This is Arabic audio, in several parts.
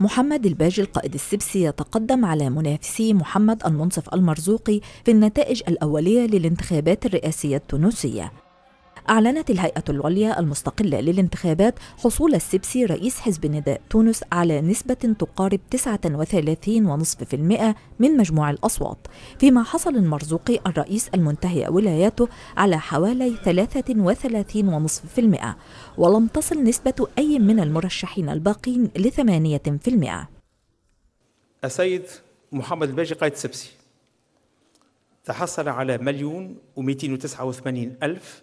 محمد الباجي القائد السبسي يتقدم على منافسي محمد المنصف المرزوقي في النتائج الأولية للانتخابات الرئاسية التونسية أعلنت الهيئة العليا المستقلة للانتخابات حصول السبسي رئيس حزب نداء تونس على نسبة تقارب 39.5% من مجموع الأصوات فيما حصل المرزوقي الرئيس المنتهي ولاياته على حوالي 33.5% ولم تصل نسبة أي من المرشحين الباقين ل 8% السيد محمد الباجي قائد سبسي تحصل على مليون و289 ألف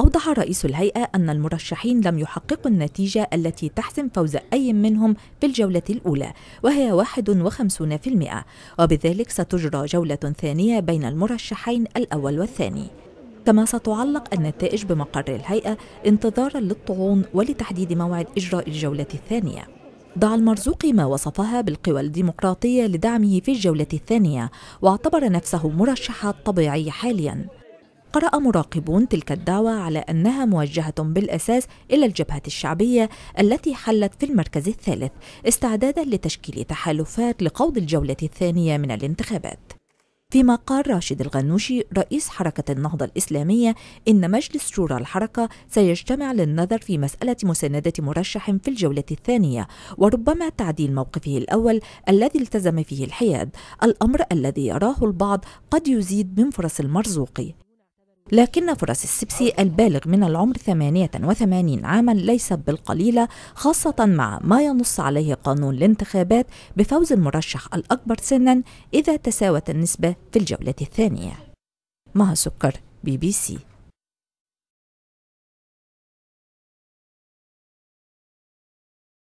أوضح رئيس الهيئة أن المرشحين لم يحققوا النتيجة التي تحسم فوز أي منهم في الجولة الأولى وهي 51% وبذلك ستجرى جولة ثانية بين المرشحين الأول والثاني كما ستعلق النتائج بمقر الهيئة انتظارا للطعون ولتحديد موعد إجراء الجولة الثانية دعا المرزوقي ما وصفها بالقوى الديمقراطية لدعمه في الجولة الثانية واعتبر نفسه مرشحا طبيعي حاليا قرأ مراقبون تلك الدعوة على أنها موجهة بالأساس إلى الجبهة الشعبية التي حلت في المركز الثالث استعدادا لتشكيل تحالفات لقوض الجولة الثانية من الانتخابات فيما قال راشد الغنوشي رئيس حركة النهضة الإسلامية إن مجلس شورى الحركة سيجتمع للنظر في مسألة مساندة مرشح في الجولة الثانية وربما تعديل موقفه الأول الذي التزم فيه الحياد الأمر الذي يراه البعض قد يزيد من فرص المرزوقي لكن فرص السبسي البالغ من العمر 88 عاما ليست بالقليلة خاصة مع ما ينص عليه قانون الانتخابات بفوز المرشح الأكبر سنا إذا تساوت النسبة في الجولة الثانية مها سكر بي بي سي